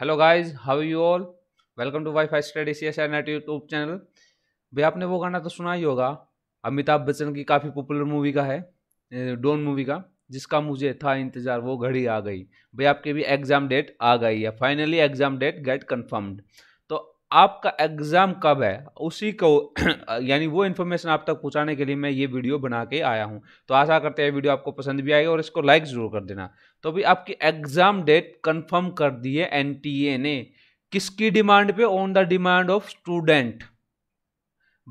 hello guys how you all welcome to Wi-Fi study C S I NET YouTube channel भाई आपने वो गाना तो सुना ही होगा अमिताभ बच्चन की काफ़ी पॉपुलर मूवी का है डोन मूवी का जिसका मुझे था इंतज़ार वो घड़ी आ गई भाई आपके भी एग्ज़ाम डेट आ गई है finally exam date get confirmed तो आपका एग्ज़ाम कब है उसी को यानी वो इन्फॉर्मेशन आप तक पहुंचाने के लिए मैं ये वीडियो बना के आया हूं तो आशा करते हैं वीडियो आपको पसंद भी आएगा और इसको लाइक ज़रूर कर देना तो अभी आपकी एग्ज़ाम डेट कंफर्म कर दी है एन ने किसकी डिमांड पे on the demand of student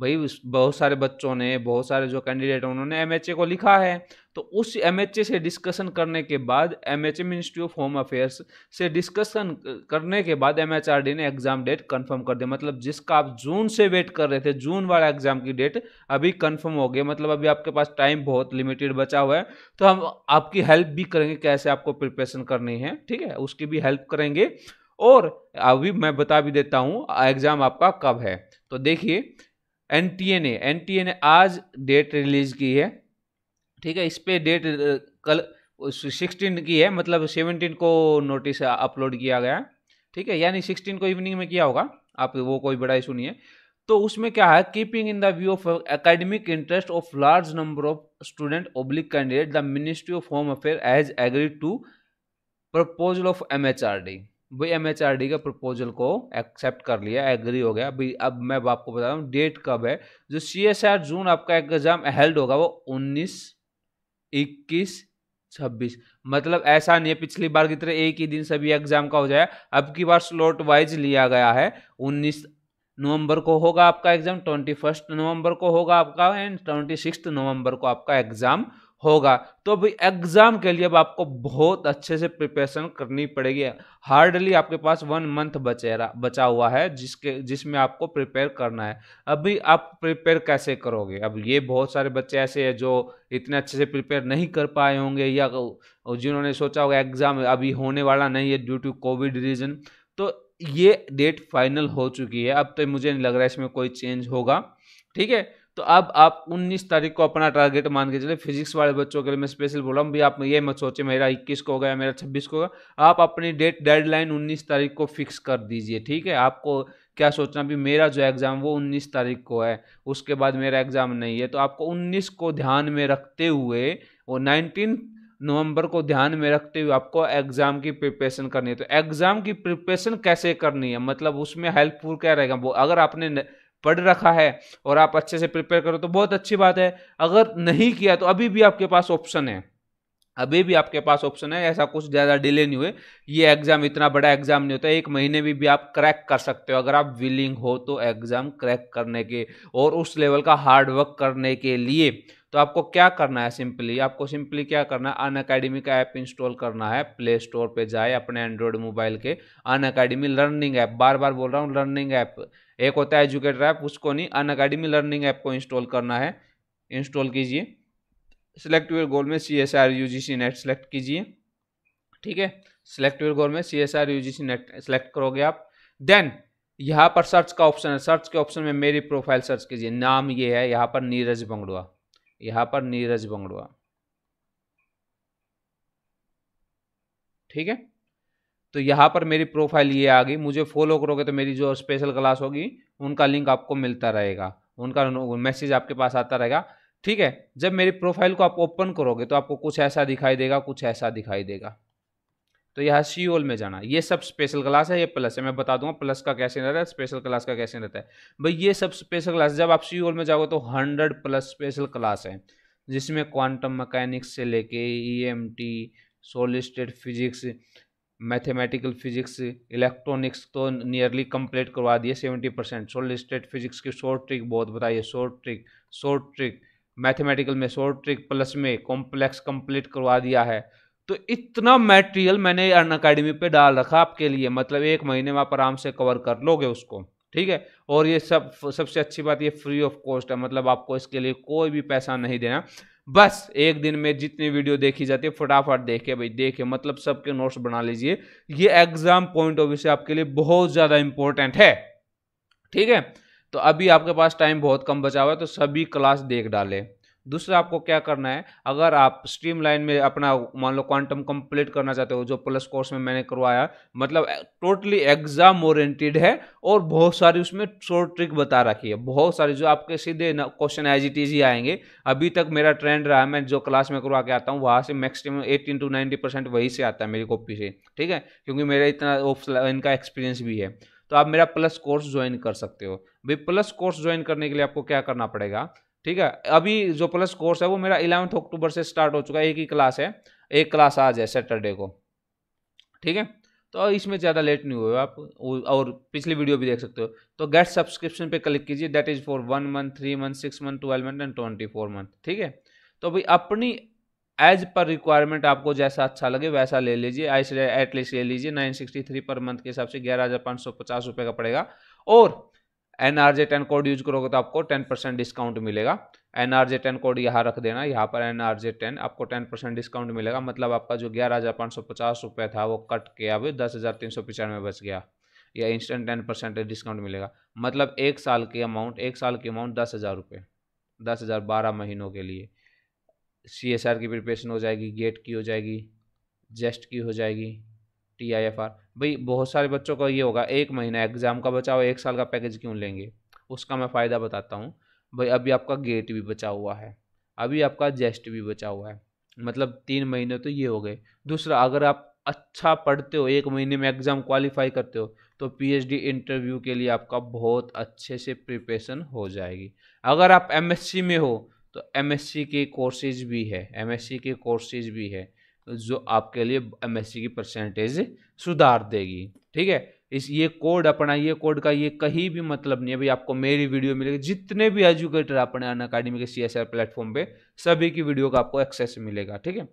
भाई बहुत सारे बच्चों ने बहुत सारे जो कैंडिडेट हैं उन्होंने एमएचए को लिखा है तो उस एमएचए से डिस्कशन करने के बाद MHA ministry of home affairs से डिस्कशन करने के बाद एमएचआरडी ने एग्जाम डेट कंफर्म कर दिया मतलब जिसका आप जून से वेट कर रहे थे जून वाला एग्जाम की डेट अभी कंफर्म हो गया मतलब अभी आपके पास टाइम बहुत लिमिटेड बचा हुआ है तो हम आपकी हेल्प भी करेंगे कैसे आपको प्रिपरेशन करनी है ठीक है उसकी भी हेल्प करेंगे और अभी मैं बता भी देता हूँ एग्जाम आपका कब है तो देखिए N T N N T N आज डेट रिलीज की है ठीक है इस पर डेट कल सिक्सटीन की है मतलब सेवनटीन को नोटिस अपलोड किया गया ठीक है यानी सिक्सटीन को इवनिंग में किया होगा आप वो कोई बड़ा इशू नहीं है तो उसमें क्या है keeping in the view of academic interest of large number of student public candidate the ministry of home affair has agreed to proposal of M H R D भाई डी के प्रपोजल को accept कर लिया agree हो गया भाई अब मैं आपको बता रहा हूँ डेट कब है जो सी एस आर जून आपका एग्जाम हेल्ड होगा वो उन्नीस इक्कीस छब्बीस मतलब ऐसा नहीं है पिछली बार की तरह एक ही दिन सभी एग्जाम का हो जाए अब की बार स्लॉट वाइज लिया गया है उन्नीस नवंबर को होगा आपका एग्जाम ट्वेंटी फर्स्ट नवंबर को होगा आपका एंड ट्वेंटी सिक्स नवंबर को आपका एग्जाम होगा तो अभी एग्ज़ाम के लिए अब आपको बहुत अच्छे से प्रिपरेशन करनी पड़ेगी हार्डली आपके पास वन मंथ बचेरा बचा हुआ है जिसके जिसमें आपको प्रिपेयर करना है अभी आप प्रिपेयर कैसे करोगे अब ये बहुत सारे बच्चे ऐसे हैं जो इतने अच्छे से प्रिपेयर नहीं कर पाए होंगे या जिन्होंने सोचा होगा एग्ज़ाम अभी होने वाला नहीं है ड्यू टू कोविड रीज़न तो ये डेट फाइनल हो चुकी है अब तो मुझे नहीं लग रहा है इसमें कोई चेंज होगा ठीक है तो अब आप 19 तारीख को अपना टारगेट मान के चले फिजिक्स वाले बच्चों के लिए मैं स्पेशल बोल रहा हूँ भाई आप ये मत सोचे मेरा 21 को होगा या मेरा 26 को होगा आप अपनी डेट डेडलाइन 19 तारीख को फिक्स कर दीजिए ठीक है आपको क्या सोचना भी मेरा जो एग्ज़ाम वो 19 तारीख को है उसके बाद मेरा एग्ज़ाम नहीं है तो आपको उन्नीस को ध्यान में रखते हुए वो नाइनटीन नवंबर को ध्यान में रखते हुए आपको एग्ज़ाम की प्रिपरेशन करनी है तो एग्ज़ाम की प्रिपरेशन कैसे करनी है मतलब उसमें हेल्पफुल क्या रहेगा वो अगर आपने पढ़ रखा है और आप अच्छे से प्रिपेयर करो तो बहुत अच्छी बात है अगर नहीं किया तो अभी भी आपके पास ऑप्शन है अभी भी आपके पास ऑप्शन है ऐसा कुछ ज़्यादा डिले नहीं हुए ये एग्ज़ाम इतना बड़ा एग्ज़ाम नहीं होता एक महीने में भी, भी आप क्रैक कर सकते हो अगर आप विलिंग हो तो एग्ज़ाम क्रैक करने के और उस लेवल का हार्ड वर्क करने के लिए तो आपको क्या करना है सिंपली आपको सिंपली क्या करना है अन अकेडमी का ऐप इंस्टॉल करना है प्ले स्टोर पे जाए अपने एंड्रॉयड मोबाइल के अन अकेडमी लर्निंग ऐप बार बार बोल रहा हूँ लर्निंग ऐप एक होता है एजुकेटर ऐप उसको नहीं अन अकेडमी लर्निंग ऐप को इंस्टॉल करना है इंस्टॉल कीजिए सिलेक्ट यूर गोल में C S R U G C NET select कीजिए ठीक है सिलेक्ट यूर गोल में C S R U G C NET select करोगे आप देन यहाँ पर सर्च का ऑप्शन है सर्च के ऑप्शन में मेरी प्रोफाइल सर्च कीजिए नाम ये है यहाँ पर नीरज बंगड़ुआ यहाँ पर नीरज बंगड़ुआ ठीक है तो यहाँ पर मेरी प्रोफाइल ये आ गई मुझे फॉलो करोगे तो मेरी जो स्पेशल क्लास होगी उनका लिंक आपको मिलता रहेगा उनका मैसेज आपके पास आता रहेगा ठीक है जब मेरी प्रोफाइल को आप ओपन करोगे तो आपको कुछ ऐसा दिखाई देगा कुछ ऐसा दिखाई देगा तो यहाँ सी ओल में जाना ये सब स्पेशल क्लास है ये प्लस है मैं बता दूंगा प्लस का कैसे रहता है स्पेशल क्लास का कैसे रहता है भाई ये सब स्पेशल क्लास जब आप सी ओल में जाओगे तो हंड्रेड प्लस स्पेशल क्लास है जिसमें क्वांटम मैकेनिक्स से लेके E M T solid state physics mathematical physics electronics तो नियरली कंप्लीट करवा दिए seventy percent solid state physics की शॉर्ट ट्रिक बहुत बताइए short trick short trick mathematical में शॉर्ट ट्रिक प्लस में कॉम्प्लेक्स कंप्लीट करवा दिया है तो इतना मटेरियल मैंने अन अकेडमी पे डाल रखा आपके लिए मतलब एक महीने में आप आराम से कवर कर लोगे उसको ठीक है और ये सब सबसे अच्छी बात ये फ्री ऑफ कॉस्ट है मतलब आपको इसके लिए कोई भी पैसा नहीं देना बस एक दिन में जितनी वीडियो देखी जाती है फटाफट देखे भाई देखे मतलब सबके नोट्स बना लीजिए ये एग्जाम पॉइंट ऑफ व्यू से आपके लिए बहुत ज़्यादा इंपॉर्टेंट है ठीक है तो अभी आपके पास टाइम बहुत कम बचा हुआ है तो सभी क्लास देख डालें दूसरा आपको क्या करना है अगर आप स्ट्रीम लाइन में अपना मान लो क्वांटम कंप्लीट करना चाहते हो जो प्लस कोर्स में मैंने करवाया मतलब टोटली एग्जाम ओरिएंटेड है और बहुत सारी उसमें शॉर्ट ट्रिक बता रखी है बहुत सारी जो आपके सीधे क्वेश्चन एज इट इज ही आएंगे अभी तक मेरा ट्रेंड रहा है मैं जो क्लास में करवा के आता हूँ वहाँ से maximum eighty to ninety percent वहीं से आता है मेरी कॉपी से ठीक है क्योंकि मेरा इतना ऑफलाइन का एक्सपीरियंस भी है तो आप मेरा प्लस कोर्स ज्वाइन कर सकते हो भाई प्लस कोर्स ज्वाइन करने के लिए आपको क्या करना पड़ेगा ठीक है अभी जो प्लस कोर्स है वो मेरा इलेवंथ अक्टूबर से स्टार्ट हो चुका है एक ही क्लास है एक क्लास आज है सैटरडे को ठीक है तो इसमें ज़्यादा लेट नहीं हुए आप और पिछली वीडियो भी देख सकते हो तो गेट सब्सक्रिप्शन पे क्लिक कीजिए that is for one month three month six month twelve month and twenty four month ठीक है तो भाई अपनी एज पर रिक्वायरमेंट आपको जैसा अच्छा लगे वैसा ले लीजिए आई एटलीस्ट ले लीजिए nine sixty three per month के हिसाब से ग्यारह हज़ार सौ पचास का पड़ेगा और N R J ten code use करोगे तो आपको टेन परसेंट डिस्काउंट मिलेगा N R J ten code यहाँ रख देना यहाँ पर एन आर जे टेन आपको टेन परसेंट डिस्काउंट मिलेगा मतलब आपका जो ग्यारह हज़ार पाँच सौ पचास रुपये था वो कट के अभी दस हज़ार तीन सौ पचानवे बच गया या इंस्टेंट टेन परसेंट डिस्काउंट मिलेगा मतलब एक साल की अमाउंट एक साल की अमाउंट दस हज़ार रुपये दस हज़ार बारह महीनों के लिए सी एस आर की प्रिपरेशन हो जाएगी गेट की हो जाएगी जेस्ट की हो जाएगी टी आई एफ आर भाई बहुत सारे बच्चों का ये होगा एक महीना एग्ज़ाम का बचा हुआ एक साल का पैकेज क्यों लेंगे उसका मैं फ़ायदा बताता हूँ भाई अभी आपका गेट भी बचा हुआ है अभी आपका जेस्ट भी बचा हुआ है मतलब तीन महीने तो ये हो गए दूसरा अगर आप अच्छा पढ़ते हो एक महीने में एग्ज़ाम क्वालिफाई करते हो तो पीएचडी इंटरव्यू के लिए आपका बहुत अच्छे से प्रिपरेशन हो जाएगी अगर आप एमएससी में हो तो एमएससी के कोर्सेज भी है एमएससी के कोर्सेज भी है जो आपके लिए एम की परसेंटेज सुधार देगी ठीक है इस ये कोड अपना ये कोड का ये कहीं भी मतलब नहीं है भाई आपको मेरी वीडियो मिलेगी जितने भी एजुकेटर अपने अन अकाडमी के सी एस आर प्लेटफॉर्म पर सभी की वीडियो का आपको एक्सेस मिलेगा ठीक है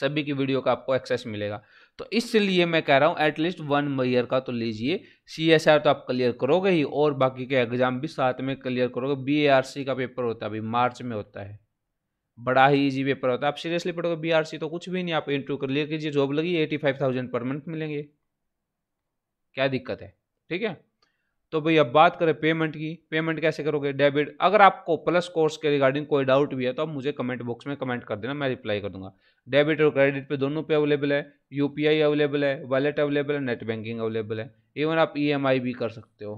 सभी की वीडियो का आपको एक्सेस मिलेगा तो इसलिए मैं कह रहा हूँ एटलीस्ट वन ईयर का तो लीजिए सी एस आर तो आप क्लियर करोगे ही और बाकी के एग्जाम भी साथ में क्लियर करोगे बी ए आर सी का पेपर होता है अभी मार्च में होता है बड़ा ही ईजी पेपर होता है आप सीरियसली पढ़ोगे बीआरसी तो कुछ भी नहीं आप इंटरव्यू कर लिया कीजिए जॉब लगी eighty five thousand per month मिलेंगे क्या दिक्कत है ठीक है तो भाई अब बात करें पेमेंट की पेमेंट कैसे करोगे डेबिट अगर आपको प्लस कोर्स के रिगार्डिंग कोई डाउट भी है तो आप मुझे कमेंट बॉक्स में कमेंट कर देना मैं रिप्लाई कर दूंगा डेबिट और क्रेडिट पे दोनों पे अवेलेबल है यूपीआई अवेलेबल है वॉलेट अवेलेबल है नेट बैंकिंग अवेलेबल है इवन आप ईएमआई e भी कर सकते हो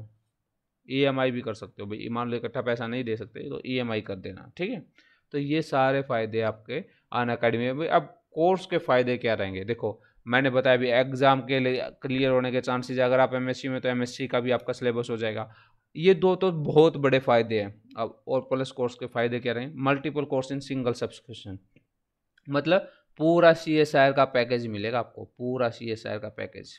ईएमआई e भी कर सकते हो भाई मान लो इकट्ठा पैसा नहीं दे सकते तो ईएमआई e कर देना ठीक है तो ये सारे फ़ायदे आपके अन अकेडमी में अब कोर्स के फ़ायदे क्या रहेंगे देखो मैंने बताया अभी एग्ज़ाम के लिए क्लियर होने के चांसेज अगर आप एम में तो एम का भी आपका सिलेबस हो जाएगा ये दो तो बहुत बड़े फ़ायदे हैं अब और प्लस कोर्स के फ़ायदे क्या रहेंगे multiple course in single subscription मतलब पूरा सी एस आई आर का पैकेज मिलेगा आपको पूरा सी एस आई आर का पैकेज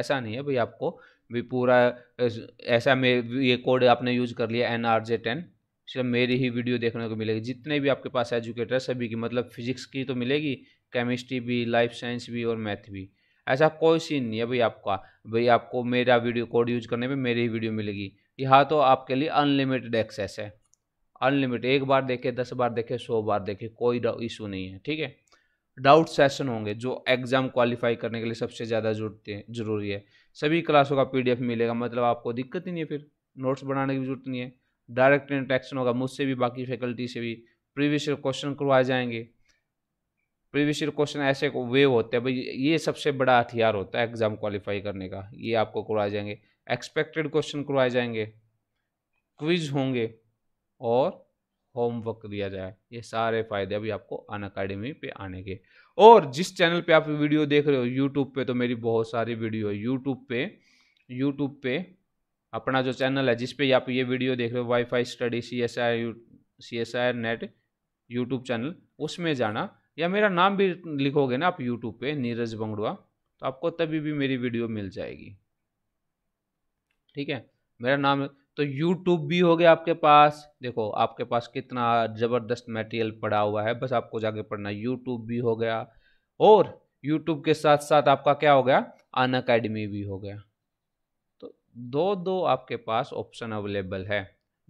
ऐसा नहीं है भाई आपको भी पूरा ऐसा में ये कोड आपने यूज कर लिया एन आर जे टेन सिर्फ मेरी ही वीडियो देखने को मिलेगी जितने भी आपके पास एजुकेटर सभी की मतलब फिजिक्स की तो मिलेगी केमिस्ट्री भी लाइफ साइंस भी और मैथ भी ऐसा कोई सीन नहीं है भाई आपका भाई आपको मेरा वीडियो कोड यूज करने पे मेरी ही वीडियो मिलेगी यहाँ तो आपके लिए अनलिमिटेड एक्सेस है अनलिमिटेड एक बार देखे दस बार देखे सौ बार देखे कोई इशू नहीं है ठीक है डाउट सेशन होंगे जो एग्ज़ाम क्वालिफाई करने के लिए सबसे ज़्यादा जरूरत है ज़रूरी है सभी क्लासों का पीडीएफ मिलेगा मतलब आपको दिक्कत ही नहीं है फिर नोट्स बनाने की जरूरत नहीं है डायरेक्ट इंट्रैक्शन होगा मुझसे भी बाकी फैकल्टी से भी प्रीवियस ईयर क्वेश्चन करवाए जाएंगे प्रीवियस ईयर क्वेश्चन ऐसे वेव होते हैं भाई ये सबसे बड़ा हथियार होता है एग्ज़ाम क्वालिफाई करने का ये आपको करवाए जाएंगे एक्सपेक्टेड क्वेश्चन करवाए जाएंगे क्विज होंगे और होमवर्क दिया जाए ये सारे फायदे अभी आपको अन अकेडमी पे आने के और जिस चैनल पे आप वीडियो देख रहे हो यूट्यूब पे तो मेरी बहुत सारी वीडियो है यूट्यूब पे यूट्यूब पे अपना जो चैनल है जिस पे आप ये वीडियो देख रहे हो Wi-Fi study C S I U C S I NET YouTube channel उसमें जाना या मेरा नाम भी लिखोगे ना आप यूट्यूब पे नीरज बंगड़ुआ तो आपको तभी भी मेरी वीडियो मिल जाएगी ठीक है मेरा नाम तो यूट्यूब भी हो गया आपके पास देखो आपके पास कितना ज़बरदस्त मटेरियल पड़ा हुआ है बस आपको जाके पढ़ना यूट्यूब भी हो गया और यूट्यूब के साथ साथ आपका क्या हो गया अन अकेडमी भी हो गया दो दो आपके पास ऑप्शन अवेलेबल है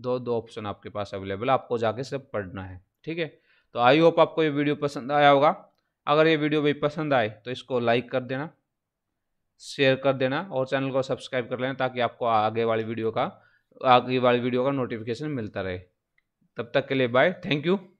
दो दो ऑप्शन आपके पास अवेलेबल आपको जाके सब पढ़ना है ठीक है तो आई होप आपको ये वीडियो पसंद आया होगा अगर ये वीडियो भी पसंद आए तो इसको लाइक कर देना शेयर कर देना और चैनल को सब्सक्राइब कर लेना ताकि आपको आगे वाली वीडियो का आगे वाली वीडियो का नोटिफिकेशन मिलता रहे तब तक के लिए बाय थैंक यू